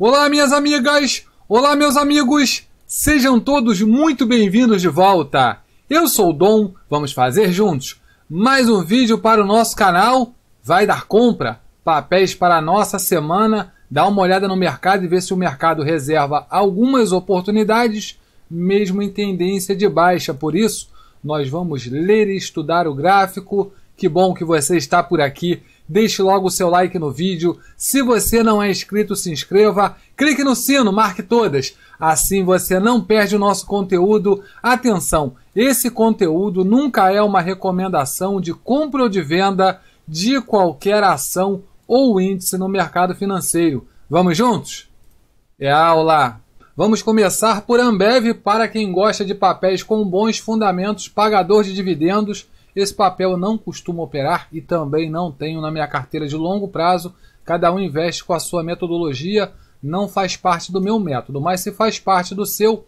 Olá, minhas amigas! Olá, meus amigos! Sejam todos muito bem-vindos de volta! Eu sou o Dom, vamos fazer juntos mais um vídeo para o nosso canal Vai Dar Compra? Papéis para a nossa semana. Dá uma olhada no mercado e vê se o mercado reserva algumas oportunidades, mesmo em tendência de baixa. Por isso, nós vamos ler e estudar o gráfico. Que bom que você está por aqui deixe logo o seu like no vídeo. Se você não é inscrito, se inscreva, clique no sino, marque todas. Assim você não perde o nosso conteúdo. Atenção, esse conteúdo nunca é uma recomendação de compra ou de venda de qualquer ação ou índice no mercado financeiro. Vamos juntos? É aula! Vamos começar por Ambev para quem gosta de papéis com bons fundamentos, pagador de dividendos esse papel não costumo operar e também não tenho na minha carteira de longo prazo. Cada um investe com a sua metodologia, não faz parte do meu método, mas se faz parte do seu,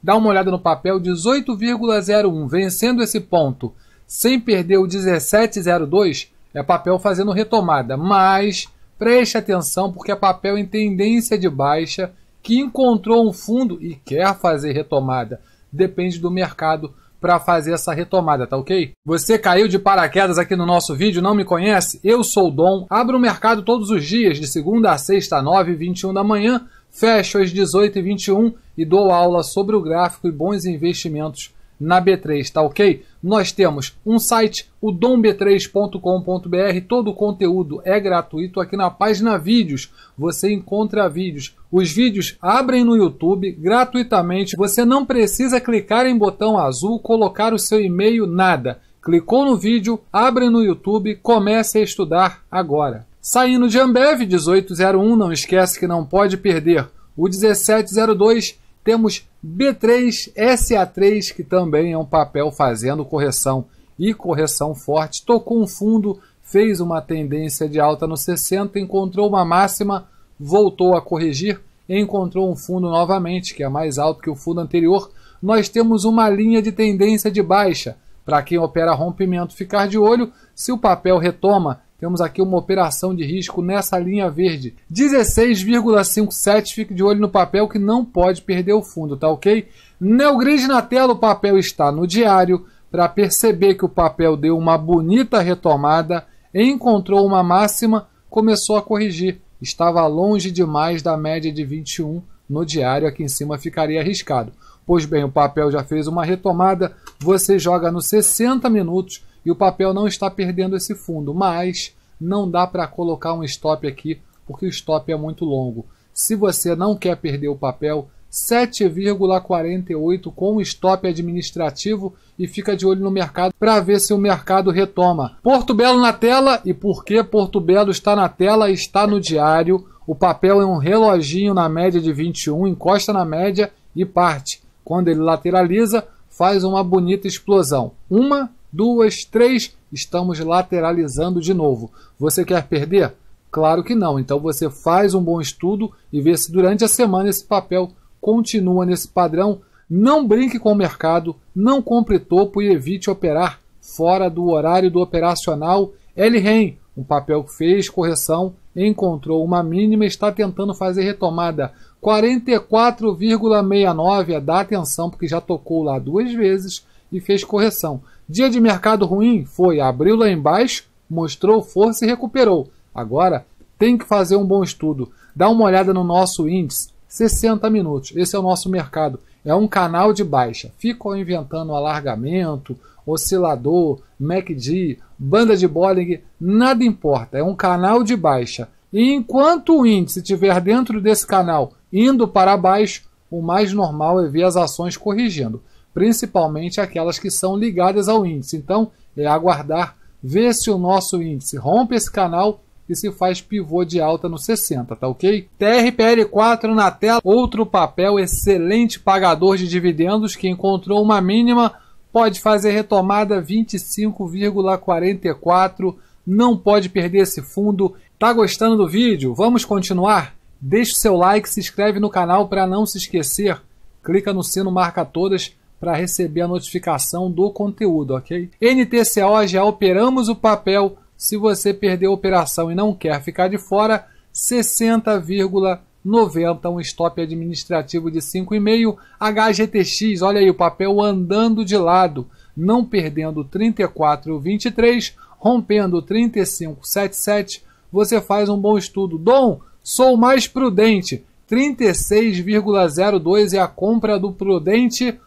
dá uma olhada no papel 18,01, vencendo esse ponto sem perder o 1702, é papel fazendo retomada, mas preste atenção porque é papel em tendência de baixa que encontrou um fundo e quer fazer retomada. Depende do mercado para fazer essa retomada, tá ok? Você caiu de paraquedas aqui no nosso vídeo, não me conhece? Eu sou o Dom, abro o mercado todos os dias, de segunda a sexta, 9 e 21 da manhã, fecho às 18 e 21 e dou aula sobre o gráfico e bons investimentos na B3, tá ok? Nós temos um site, o domb3.com.br, todo o conteúdo é gratuito. Aqui na página vídeos, você encontra vídeos. Os vídeos abrem no YouTube gratuitamente. Você não precisa clicar em botão azul, colocar o seu e-mail, nada. Clicou no vídeo, abre no YouTube, comece a estudar agora. Saindo de Ambev 1801, não esquece que não pode perder o 1702 temos B3, SA3, que também é um papel fazendo correção e correção forte. Tocou um fundo, fez uma tendência de alta no 60, encontrou uma máxima, voltou a corrigir, encontrou um fundo novamente, que é mais alto que o fundo anterior. Nós temos uma linha de tendência de baixa. Para quem opera rompimento, ficar de olho se o papel retoma temos aqui uma operação de risco nessa linha verde. 16,57, fique de olho no papel que não pode perder o fundo, tá ok? Neogrid na tela, o papel está no diário. Para perceber que o papel deu uma bonita retomada, encontrou uma máxima, começou a corrigir. Estava longe demais da média de 21 no diário, aqui em cima ficaria arriscado. Pois bem, o papel já fez uma retomada, você joga nos 60 minutos e o papel não está perdendo esse fundo, mas não dá para colocar um stop aqui porque o stop é muito longo. Se você não quer perder o papel, 7,48 com stop administrativo e fica de olho no mercado para ver se o mercado retoma. Porto Belo na tela e por que Porto Belo está na tela está no diário. O papel é um reloginho na média de 21, encosta na média e parte. Quando ele lateraliza, faz uma bonita explosão. Uma duas, três, estamos lateralizando de novo. Você quer perder? Claro que não. Então você faz um bom estudo e vê se durante a semana esse papel continua nesse padrão. Não brinque com o mercado, não compre topo e evite operar fora do horário do operacional. LREM, um papel que fez correção, encontrou uma mínima e está tentando fazer retomada. 44,69 é dar atenção, porque já tocou lá duas vezes e fez correção. Dia de mercado ruim foi, abriu lá embaixo, mostrou força e recuperou. Agora tem que fazer um bom estudo. Dá uma olhada no nosso índice, 60 minutos. Esse é o nosso mercado. É um canal de baixa. Ficam inventando alargamento, oscilador, MACD, banda de Bollinger, nada importa. É um canal de baixa. E enquanto o índice estiver dentro desse canal indo para baixo, o mais normal é ver as ações corrigindo principalmente aquelas que são ligadas ao índice. Então, é aguardar ver se o nosso índice rompe esse canal e se faz pivô de alta no 60, tá ok? TRPL4 na tela, outro papel excelente pagador de dividendos que encontrou uma mínima, pode fazer retomada 25,44, não pode perder esse fundo. Tá gostando do vídeo? Vamos continuar? Deixe seu like, se inscreve no canal para não se esquecer, clica no sino marca todas para receber a notificação do conteúdo, ok? NTCO já operamos o papel. Se você perdeu a operação e não quer ficar de fora, 60,90 um stop administrativo de 5,5. HGTX, olha aí o papel andando de lado, não perdendo 34,23, rompendo 35,77. Você faz um bom estudo. Dom, sou mais prudente. 36,02 é a compra do prudente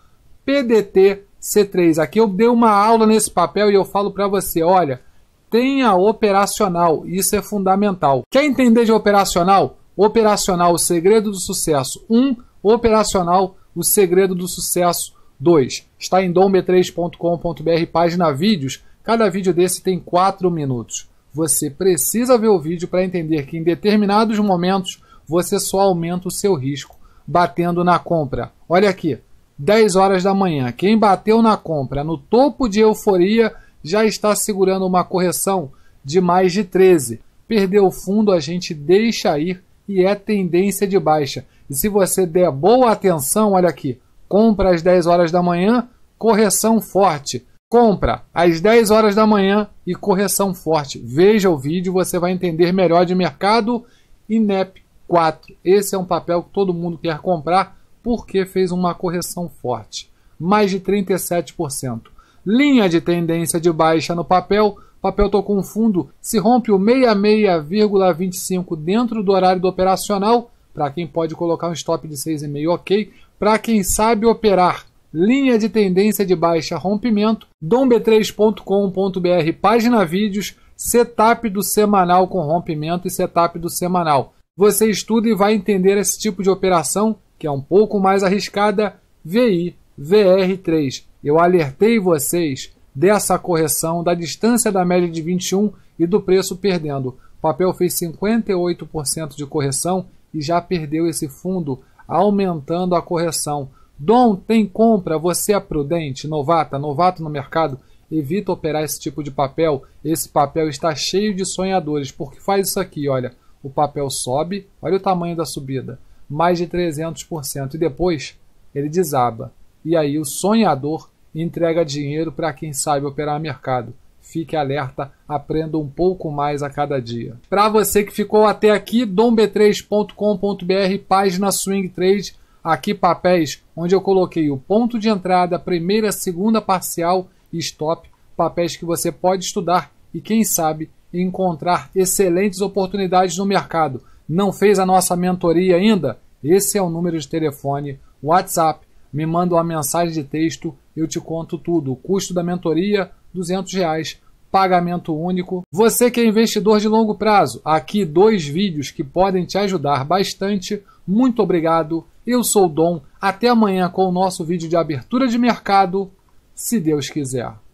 PDT C3. Aqui eu dei uma aula nesse papel e eu falo para você, olha, tenha operacional, isso é fundamental. Quer entender de operacional? Operacional, o segredo do sucesso 1, um, operacional, o segredo do sucesso 2. Está em domb3.com.br, página vídeos. Cada vídeo desse tem 4 minutos. Você precisa ver o vídeo para entender que em determinados momentos você só aumenta o seu risco batendo na compra. Olha aqui, 10 horas da manhã. Quem bateu na compra no topo de euforia já está segurando uma correção de mais de 13. Perdeu o fundo, a gente deixa ir e é tendência de baixa. E se você der boa atenção, olha aqui, compra às 10 horas da manhã, correção forte. Compra às 10 horas da manhã e correção forte. Veja o vídeo, você vai entender melhor de mercado. INEP 4. Esse é um papel que todo mundo quer comprar porque fez uma correção forte, mais de 37%. Linha de tendência de baixa no papel, papel tocou um fundo, se rompe o 66,25 dentro do horário do operacional, para quem pode colocar um stop de 6,5, ok. Para quem sabe operar, linha de tendência de baixa rompimento, domb3.com.br, página vídeos, setup do semanal com rompimento e setup do semanal. Você estuda e vai entender esse tipo de operação que é um pouco mais arriscada, VI, VR3. Eu alertei vocês dessa correção da distância da média de 21 e do preço perdendo. O papel fez 58% de correção e já perdeu esse fundo, aumentando a correção. Dom tem compra, você é prudente, novata, novato no mercado, evita operar esse tipo de papel. Esse papel está cheio de sonhadores, porque faz isso aqui, olha. O papel sobe, olha o tamanho da subida mais de 300%. E depois ele desaba. E aí o sonhador entrega dinheiro para quem sabe operar mercado. Fique alerta, aprenda um pouco mais a cada dia. Para você que ficou até aqui, domb3.com.br, página Swing Trade, aqui papéis onde eu coloquei o ponto de entrada, primeira, segunda parcial e stop, papéis que você pode estudar e quem sabe encontrar excelentes oportunidades no mercado. Não fez a nossa mentoria ainda? Esse é o número de telefone, WhatsApp. Me manda uma mensagem de texto, eu te conto tudo. O custo da mentoria, 200 reais. Pagamento único. Você que é investidor de longo prazo, aqui dois vídeos que podem te ajudar bastante. Muito obrigado. Eu sou o Dom. Até amanhã com o nosso vídeo de abertura de mercado, se Deus quiser.